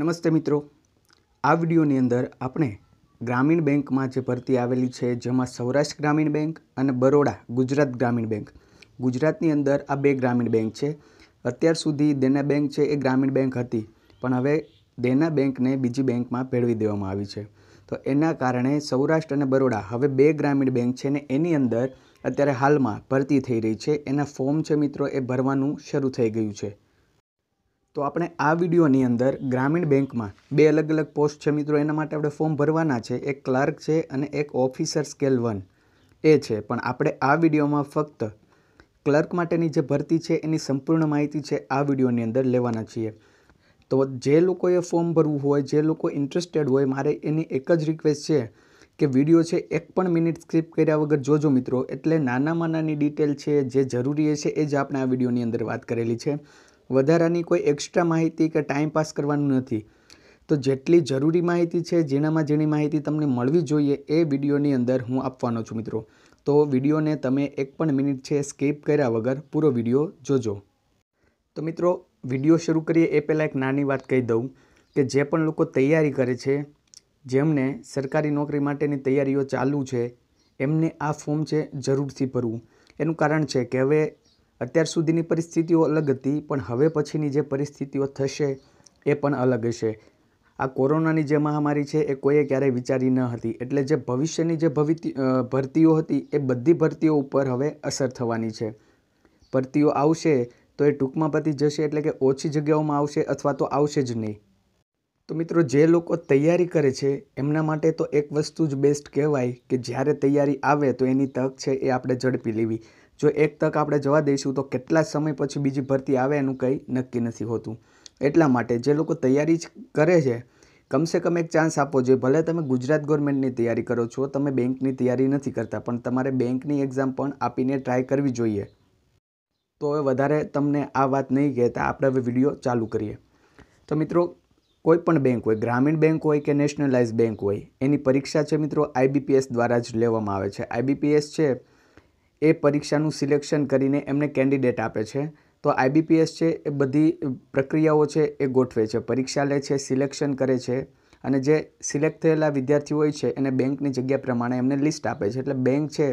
નમસ્તે મિત્રો આ વિડીયોની અંદર આપણે ગ્રામીણ બેંકમાં જે ભરતી આવેલી છે જેમાં સૌરાષ્ટ્ર ગ્રામીણ બેંક અને બરોડા ગુજરાત ગ્રામીણ બેંક ગુજરાતની અંદર આ બે ગ્રામીણ બેંક છે અત્યાર સુધી દેના બેંક છે એ ગ્રામીણ બેંક હતી પણ હવે દેના બેંકને બીજી બેંકમાં ભેળવી દેવામાં આવી છે તો એના કારણે સૌરાષ્ટ્ર અને બરોડા હવે બે ગ્રામીણ બેંક છે ને એની અંદર અત્યારે હાલમાં ભરતી થઈ રહી છે એના ફોર્મ છે મિત્રો એ ભરવાનું શરૂ થઈ ગયું છે તો આપણે આ વિડીયોની અંદર ગ્રામીણ બેંકમાં બે અલગ અલગ પોસ્ટ છે મિત્રો એના માટે આપણે ફોર્મ ભરવાના છે એક ક્લાર્ક છે અને એક ઓફિસર સ્કેલ વન એ છે પણ આપણે આ વિડીયોમાં ફક્ત ક્લર્ક માટેની જે ભરતી છે એની સંપૂર્ણ માહિતી છે આ વિડીયોની અંદર લેવાના છીએ તો જે લોકોએ ફોર્મ ભરવું હોય જે લોકો ઇન્ટરેસ્ટેડ હોય મારે એની એક જ રિક્વેસ્ટ છે કે વિડીયો છે એક પણ મિનિટ સ્ક્રીપ કર્યા વગર જોજો મિત્રો એટલે નાનામાં નાની ડિટેલ છે જે જરૂરી છે એ જ આપણે આ વિડીયોની અંદર વાત કરેલી છે વધારાની કોઈ એક્સ્ટ્રા માહિતી કે ટાઈમ પાસ કરવાનું નથી તો જેટલી જરૂરી માહિતી છે જેનામાં જેની માહિતી તમને મળવી જોઈએ એ વિડીયોની અંદર હું આપવાનો છું મિત્રો તો વિડીયોને તમે એક પણ મિનિટ છે સ્કીપ કર્યા વગર પૂરો વિડીયો જોજો તો મિત્રો વિડીયો શરૂ કરીએ એ પહેલાં એક નાની વાત કહી દઉં કે જે પણ લોકો તૈયારી કરે છે જેમને સરકારી નોકરી માટેની તૈયારીઓ ચાલુ છે એમને આ ફોર્મ છે જરૂરથી ભરવું એનું કારણ છે કે હવે અત્યાર સુધીની પરિસ્થિતિઓ અલગ હતી પણ હવે પછીની જે પરિસ્થિતિઓ થશે એ પણ અલગ હશે આ કોરોનાની જે મહામારી છે એ કોઈએ ક્યારેય વિચારી ન હતી એટલે જે ભવિષ્યની જે ભરતીઓ હતી એ બધી ભરતીઓ ઉપર હવે અસર થવાની છે ભરતીઓ આવશે તો એ ટૂંકમાં પતી જશે એટલે કે ઓછી જગ્યાઓમાં આવશે અથવા તો આવશે જ નહીં તો મિત્રો જે લોકો તૈયારી કરે છે એમના માટે તો એક વસ્તુ જ બેસ્ટ કહેવાય કે જ્યારે તૈયારી આવે તો એની તક છે એ આપણે ઝડપી લેવી જો એક તક આપણે જવા દઈશું તો કેટલા સમય પછી બીજી ભરતી આવે એનું કંઈ નક્કી નથી હોતું એટલા માટે જે લોકો તૈયારી કરે છે કમસે કમ એક ચાન્સ આપવો જોઈએ ભલે તમે ગુજરાત ગવર્મેન્ટની તૈયારી કરો છો તમે બેંકની તૈયારી નથી કરતા પણ તમારે બેંકની એક્ઝામ પણ આપીને ટ્રાય કરવી જોઈએ તો હવે વધારે તમને આ વાત નહીં કહેતા આપણે હવે વિડીયો ચાલુ કરીએ તો મિત્રો કોઈ પણ બેંક હોય ગ્રામીણ બેંક હોય કે નેશનલાઇઝ બેંક હોય એની પરીક્ષા છે મિત્રો આઈબીપીએસ દ્વારા જ લેવામાં આવે છે આઈબીપીએસ છે એ પરીક્ષાનું સિલેક્શન કરીને એમને કેન્ડિડેટ આપે છે તો આઈબીપીએસ છે એ બધી પ્રક્રિયાઓ છે એ ગોઠવે છે પરીક્ષા લે છે સિલેક્શન કરે છે અને જે સિલેક્ટ થયેલા વિદ્યાર્થીઓ હોય છે એને બેંકની જગ્યા પ્રમાણે એમને લિસ્ટ આપે છે એટલે બેંક છે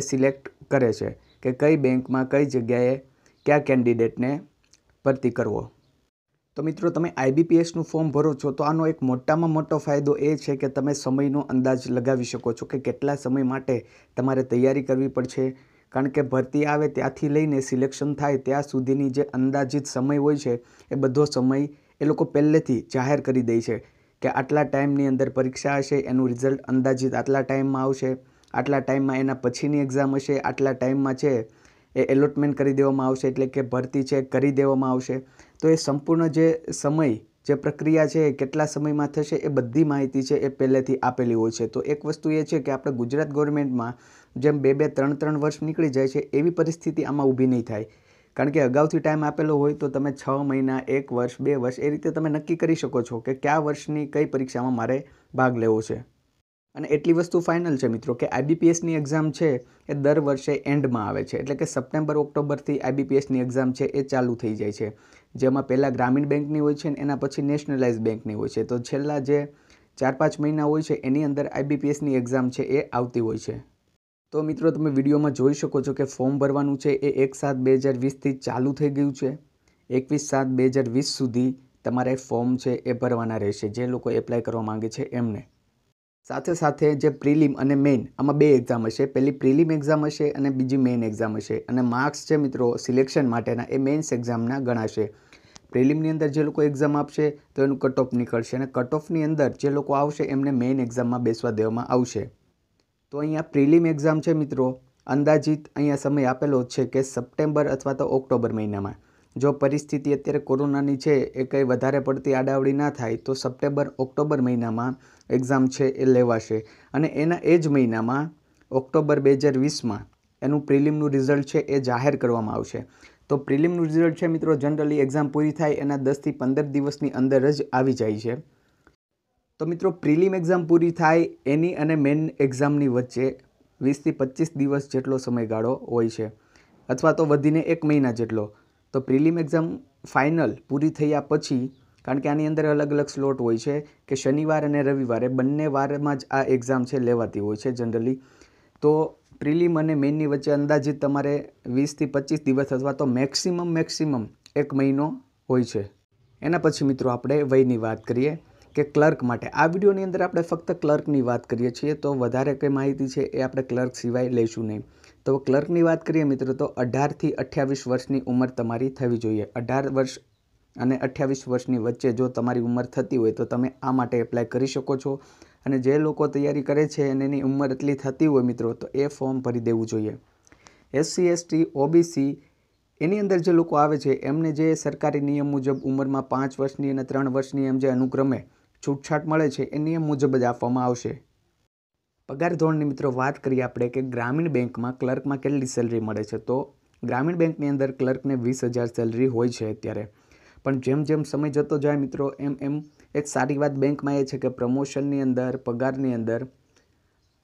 એ સિલેક્ટ કરે છે કે કઈ બેંકમાં કઈ જગ્યાએ કયા કેન્ડિડેટને ભરતી કરવો તો મિત્રો તમે આઈબીપીએસનું ફોર્મ ભરો છો તો આનો એક મોટામાં મોટો ફાયદો એ છે કે તમે સમયનો અંદાજ લગાવી શકો છો કે કેટલા સમય માટે તમારે તૈયારી કરવી પડશે કારણ કે ભરતી આવે ત્યાંથી લઈને સિલેક્શન થાય ત્યાં સુધીની જે અંદાજિત સમય હોય છે એ બધો સમય એ લોકો પહેલેથી જાહેર કરી દે છે કે આટલા ટાઈમની અંદર પરીક્ષા હશે એનું રિઝલ્ટ અંદાજિત આટલા ટાઈમમાં આવશે આટલા ટાઈમમાં એના પછીની એક્ઝામ હશે આટલા ટાઈમમાં છે એ એલોટમેન્ટ કરી દેવામાં આવશે એટલે કે ભરતી છે કરી દેવામાં આવશે તો એ સંપૂર્ણ જે સમય જે પ્રક્રિયા છે એ કેટલા સમયમાં થશે એ બધી માહિતી છે એ પહેલેથી આપેલી હોય છે તો એક વસ્તુ એ છે કે આપણે ગુજરાત ગવર્મેન્ટમાં જેમ બે બે ત્રણ ત્રણ વર્ષ નીકળી જાય છે એવી પરિસ્થિતિ આમાં ઊભી નહીં થાય કારણ કે અગાઉથી ટાઈમ આપેલો હોય તો તમે છ મહિના એક વર્ષ બે વર્ષ એ રીતે તમે નક્કી કરી શકો છો કે કયા વર્ષની કઈ પરીક્ષામાં મારે ભાગ લેવો છે અને એટલી વસ્તુ ફાઇનલ છે મિત્રો કે આઈબીપીએસની એક્ઝામ છે એ દર વર્ષે એન્ડમાં આવે છે એટલે કે સપ્ટેમ્બર ઓક્ટોબરથી આઈબીપીએસની એક્ઝામ છે એ ચાલુ થઈ જાય છે જેમાં પહેલાં ગ્રામીણ બેંકની હોય છે અને એના પછી નેશનલાઇઝ બેંકની હોય છે તો છેલ્લા જે ચાર પાંચ મહિના હોય છે એની અંદર આઈબીપીએસની એક્ઝામ છે એ આવતી હોય છે તો મિત્રો તમે વિડીયોમાં જોઈ શકો છો કે ફોર્મ ભરવાનું છે એ એક સાત બે હજાર વીસથી ચાલુ થઈ ગયું છે એકવીસ સાત બે હજાર વીસ સુધી તમારે ફોર્મ છે એ ભરવાના રહેશે જે લોકો એપ્લાય કરવા માગે છે એમને સાથે સાથે જે પ્રિલિમ અને મેઇન આમાં બે એક્ઝામ હશે પહેલી પ્રિલિમ એક્ઝામ હશે અને બીજી મેઇન એક્ઝામ હશે અને માર્ક્સ છે મિત્રો સિલેક્શન માટેના એ મેઇન્સ એક્ઝામના ગણાશે પ્રિલિમની અંદર જે લોકો એક્ઝામ આપશે તો એનું કટ ઓફ નીકળશે અને કટ ઓફની અંદર જે લોકો આવશે એમને મેઇન એક્ઝામમાં બેસવા દેવામાં આવશે તો અહીંયા પ્રિલિમ એક્ઝામ છે મિત્રો અંદાજિત અહીંયા સમય આપેલો છે કે સપ્ટેમ્બર અથવા તો ઓક્ટોબર મહિનામાં જો પરિસ્થિતિ અત્યારે કોરોનાની છે એ કંઈ વધારે પડતી આડાવડી ના થાય તો સપ્ટેમ્બર ઓક્ટોબર મહિનામાં એક્ઝામ છે એ લેવાશે અને એના એ જ મહિનામાં ઓક્ટોબર બે હજાર વીસમાં એનું પ્રિલિમનું રિઝલ્ટ છે એ જાહેર કરવામાં આવશે તો પ્રિલિમનું રિઝલ્ટ છે મિત્રો જનરલી એક્ઝામ પૂરી થાય એના દસથી પંદર દિવસની અંદર જ આવી જાય છે તો મિત્રો પ્રિલિમ એક્ઝામ પૂરી થાય એની અને મેન એક્ઝામની વચ્ચે વીસથી પચીસ દિવસ જેટલો સમયગાળો હોય છે અથવા તો વધીને એક મહિના જેટલો તો પ્રિલિમ એક્ઝામ ફાઇનલ પૂરી થયા પછી કારણ કે આની અંદર અલગ અલગ સ્લોટ હોય છે કે શનિવાર અને રવિવારે બંને વારમાં જ આ એક્ઝામ છે લેવાતી હોય છે જનરલી તો પ્રિલિમ અને મેઇનની વચ્ચે અંદાજિત તમારે વીસથી પચીસ દિવસ અથવા તો મેક્સિમમ મેક્સિમમ એક મહિનો હોય છે એના પછી મિત્રો આપણે વયની વાત કરીએ કે ક્લર્ક માટે આ વિડીયોની અંદર આપણે ફક્ત ક્લર્કની વાત કરીએ છીએ તો વધારે કંઈ માહિતી છે એ આપણે ક્લર્ક સિવાય લઈશું નહીં તો ક્લર્કની વાત કરીએ મિત્રો તો અઢારથી અઠ્યાવીસ વર્ષની ઉંમર તમારી થવી જોઈએ અઢાર વર્ષ અને અઠ્યાવીસ વર્ષની વચ્ચે જો તમારી ઉંમર થતી હોય તો તમે આ માટે એપ્લાય કરી શકો છો અને જે લોકો તૈયારી કરે છે અને એની ઉંમર એટલી થતી હોય મિત્રો તો એ ફોર્મ ભરી દેવું જોઈએ એસસી એસટી ઓબીસી એની અંદર જે લોકો આવે છે એમને જે સરકારી નિયમ મુજબ ઉંમરમાં પાંચ વર્ષની અને ત્રણ વર્ષની એમ જે અનુક્રમે છૂટછાટ મળે છે એ નિયમ મુજબ જ આપવામાં આવશે પગાર ધોરણની મિત્રો વાત કરીએ આપણે કે ગ્રામીણ બેંકમાં ક્લર્કમાં કેટલી સેલરી મળે છે તો ગ્રામીણ બેંકની અંદર ક્લર્કને વીસ હજાર સેલરી હોય છે અત્યારે પણ જેમ જેમ સમય જતો જાય મિત્રો એમ એમ એક સારી વાત બેંકમાં એ છે કે પ્રમોશનની અંદર પગારની અંદર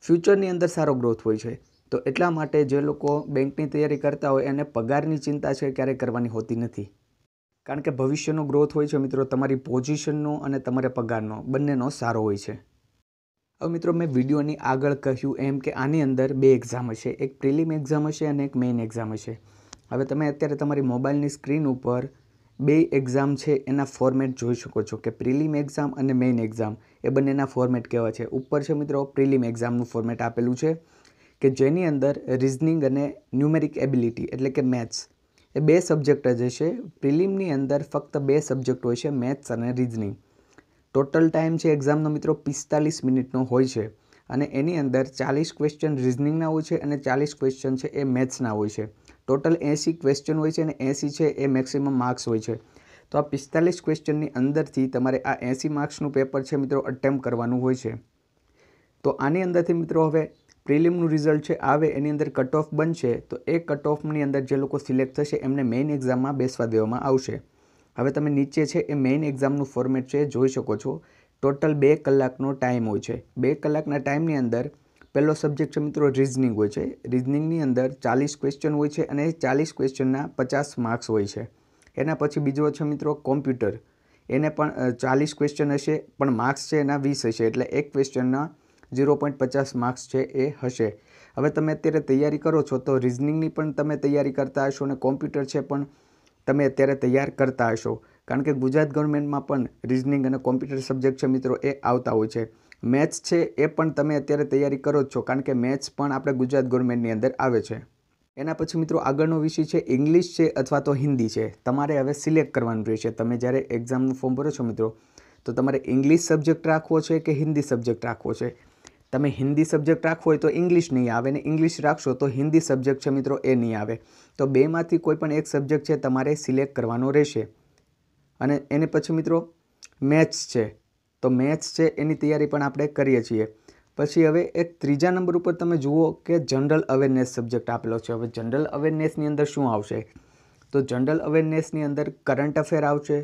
ફ્યુચરની અંદર સારો ગ્રોથ હોય છે તો એટલા માટે જે લોકો બેંકની તૈયારી કરતા હોય એને પગારની ચિંતા છે ક્યારેય કરવાની હોતી નથી કારણ કે ભવિષ્યનો ગ્રોથ હોય છે મિત્રો તમારી પોઝિશનનો અને તમારા પગારનો બંનેનો સારો હોય છે હવે મિત્રો મેં વિડીયોની આગળ કહ્યું એમ કે આની અંદર બે એક્ઝામ હશે એક પ્રિલિમ એક્ઝામ હશે અને એક મેઇન એક્ઝામ હશે હવે તમે અત્યારે તમારી મોબાઈલની સ્ક્રીન ઉપર બે એક્ઝામ છે એના ફોર્મેટ જોઈ શકો છો કે પ્રિલિમ એક્ઝામ અને મેઇન એક્ઝામ એ બંનેના ફોર્મેટ કેવા છે ઉપર છે મિત્રો પ્રિલિમ એક્ઝામનું ફોર્મેટ આપેલું છે કે જેની અંદર રિઝનિંગ અને ન્યુમેરિક એબિલિટી એટલે કે મેથ્સ એ બે સબ્જેક્ટ જ હશે પ્રિલિમની અંદર ફક્ત બે સબ્જેક્ટ હોય છે મેથ્સ અને રિઝનિંગ ટોટલ ટાઈમ છે એક્ઝામનો મિત્રો પિસ્તાલીસ મિનિટનો હોય છે અને એની અંદર ચાલીસ ક્વેશ્ચન રિઝનિંગના હોય છે અને ચાલીસ ક્વેશ્ચન છે એ મેથ્સના હોય છે ટોટલ એંસી ક્વેશ્ચન હોય છે અને એંસી છે એ મેક્સિમમ માર્ક્સ હોય છે તો આ પિસ્તાલીસ ક્વેશ્ચનની અંદરથી તમારે આ એંસી માર્ક્સનું પેપર છે મિત્રો અટેમ્પ કરવાનું હોય છે તો આની અંદરથી મિત્રો હવે પ્રિલિમનું રિઝલ્ટ છે આવે એની અંદર કટ ઓફ બનશે તો એ કટ ઓફની અંદર જે લોકો સિલેક્ટ થશે એમને મેઇન એક્ઝામમાં બેસવા દેવામાં આવશે હવે તમે નીચે છે એ મેઇન એક્ઝામનું ફોર્મેટ છે જોઈ શકો છો ટોટલ બે કલાકનો ટાઈમ હોય છે બે કલાકના ટાઈમની અંદર પહેલો સબ્જેક્ટ છે મિત્રો રિઝનિંગ હોય છે રિઝનિંગની અંદર ચાલીસ ક્વેશ્ચન હોય છે અને ચાલીસ ક્વેશ્ચનના પચાસ માર્ક્સ હોય છે એના પછી બીજો છે મિત્રો કોમ્પ્યુટર એને પણ ચાલીસ ક્વેશ્ચન હશે પણ માર્ક્સ છે એના વીસ હશે એટલે એક ક્વેશ્ચનના ઝીરો પોઈન્ટ પચાસ માર્ક્સ છે એ હશે હવે તમે અત્યારે તૈયારી કરો છો તો રિઝનિંગની પણ તમે તૈયારી કરતા હશો અને કોમ્પ્યુટર છે પણ તમે અત્યારે તૈયાર કરતા હશો કારણ કે ગુજરાત ગવર્મેન્ટમાં પણ રિઝનિંગ અને કોમ્પ્યુટર સબ્જેક્ટ છે મિત્રો એ આવતા હોય છે મેથ્સ છે એ પણ તમે અત્યારે તૈયારી કરો જ છો કારણ કે મેથ્સ પણ આપણે ગુજરાત ગવર્મેન્ટની અંદર આવે છે એના પછી મિત્રો આગળનો વિષય છે ઇંગ્લિશ છે અથવા તો હિન્દી છે તમારે હવે સિલેક્ટ કરવાનું રહેશે તમે જ્યારે એક્ઝામનું ફોર્મ ભરો છો મિત્રો તો તમારે ઇંગ્લિશ સબ્જેક્ટ રાખવો છે કે હિન્દી સબ્જેક્ટ રાખવો છે તમે હિન્દી સબ્જેક્ટ રાખવો હોય તો ઇંગ્લિશ નહીં આવે ને ઇંગ્લિશ રાખશો તો હિન્દી સબ્જેક્ટ છે મિત્રો એ નહીં આવે તો બેમાંથી કોઈ પણ એક સબ્જેક્ટ છે તમારે સિલેક્ટ કરવાનો રહેશે અને એને પછી મિત્રો મેથ્સ છે તો મેથ્સ છે એની તૈયારી પણ આપણે કરીએ છીએ પછી હવે એક ત્રીજા નંબર ઉપર તમે જુઓ કે જનરલ અવેરનેસ સબ્જેક્ટ આપેલો છે હવે જનરલ અવેરનેસની અંદર શું આવશે તો જનરલ અવેરનેસની અંદર કરંટ અફેર આવશે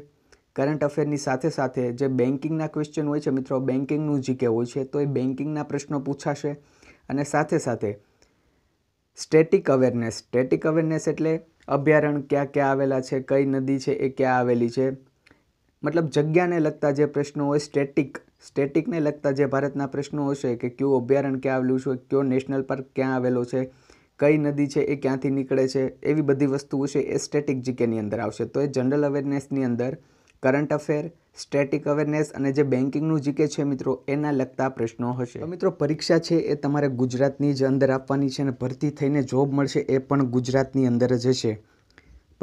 કરંટ અફેરની સાથે સાથે જે બેન્કિંગના ક્વેશ્ચન હોય છે મિત્રો બેન્કિંગનું જીકે હોય છે તો એ બેન્કિંગના પ્રશ્નો પૂછાશે અને સાથે સાથે સ્ટેટિક અવેરનેસ સ્ટેટિક અવેરનેસ એટલે અભયારણ્ય ક્યાં ક્યાં આવેલા છે કઈ નદી છે એ ક્યાં આવેલી છે મતલબ જગ્યાને લગતા જે પ્રશ્નો હોય સ્ટેટિક સ્ટેટિકને લગતા જે ભારતના પ્રશ્નો હશે કે કયું અભ્યારણ ક્યાં આવેલું છે કયો નેશનલ પાર્ક ક્યાં આવેલો છે કઈ નદી છે એ ક્યાંથી નીકળે છે એવી બધી વસ્તુઓ છે એ સ્ટેટિક જીકેની અંદર આવશે તો એ જનરલ અવેરનેસની અંદર કરંટ અફેર સ્ટેટિક અવેરનેસ અને જે બેન્કિંગનું જીકે છે મિત્રો એના લગતા પ્રશ્નો હશે મિત્રો પરીક્ષા છે એ તમારે ગુજરાતની જ અંદર આપવાની છે અને ભરતી થઈને જોબ મળશે એ પણ ગુજરાતની અંદર જ હશે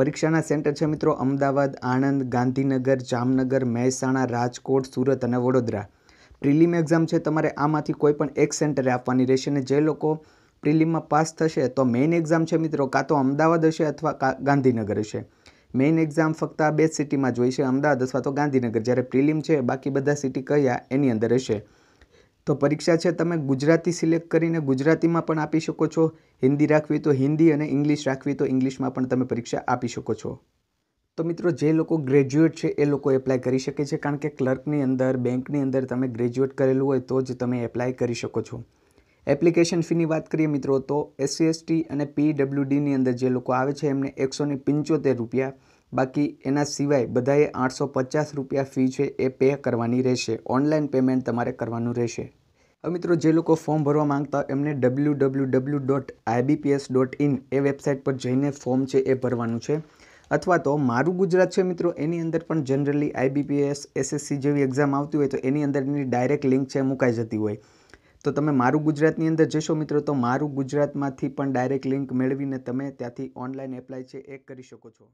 પરીક્ષાના સેન્ટર છે મિત્રો અમદાવાદ આણંદ ગાંધીનગર જામનગર મહેસાણા રાજકોટ સુરત અને વડોદરા પ્રિલિમ એક્ઝામ છે તમારે આમાંથી કોઈ પણ એક સેન્ટરે આપવાની રહેશે અને જે લોકો પ્રિલિમમાં પાસ થશે તો મેઇન એક્ઝામ છે મિત્રો કાં તો અમદાવાદ હશે અથવા ગાંધીનગર હશે મેઇન એક્ઝામ ફક્ત આ બે સિટીમાં જ છે અમદાવાદ અથવા તો ગાંધીનગર જ્યારે પ્રિલિમ છે બાકી બધા સિટી કયા એની અંદર હશે તો પરીક્ષા છે તમે ગુજરાતી સિલેક્ટ કરીને ગુજરાતીમાં પણ આપી શકો છો હિન્દી રાખવી તો હિન્દી અને ઇંગ્લિશ રાખવી તો ઇંગ્લિશમાં પણ તમે પરીક્ષા આપી શકો છો તો મિત્રો જે લોકો ગ્રેજ્યુએટ છે એ લોકો એપ્લાય કરી શકે છે કારણ કે ક્લર્કની અંદર બેંકની અંદર તમે ગ્રેજ્યુએટ કરેલું હોય તો જ તમે એપ્લાય કરી શકો છો એપ્લિકેશન ફીની વાત કરીએ મિત્રો તો એસસી એસટી અને પીડબ્લ્યુડીની અંદર જે લોકો આવે છે એમને એકસોની પંચોતેર રૂપિયા બાકી એના સિવાય બધાએ આઠસો પચાસ રૂપિયા ફી છે એ પે કરવાની રહેશે ઓનલાઈન પેમેન્ટ તમારે કરવાનું રહેશે હવે મિત્રો જે લોકો ફોર્મ ભરવા માંગતા એમને W W W dot IBPS dot in એ વેબસાઇટ પર જઈને ફોર્મ છે એ ભરવાનું છે અથવા તો મારું ગુજરાત છે મિત્રો એની અંદર પણ જનરલી આઈબીપીએસ એસએસસી જેવી એક્ઝામ આવતી હોય તો એની અંદર એની ડાયરેક્ટ લિંક છે મુકાઈ જતી હોય તો તમે મારું ગુજરાતની અંદર જશો મિત્રો તો મારું ગુજરાતમાંથી પણ ડાયરેક્ટ લિંક મેળવીને તમે ત્યાંથી ઓનલાઈન એપ્લાય છે એ કરી શકો છો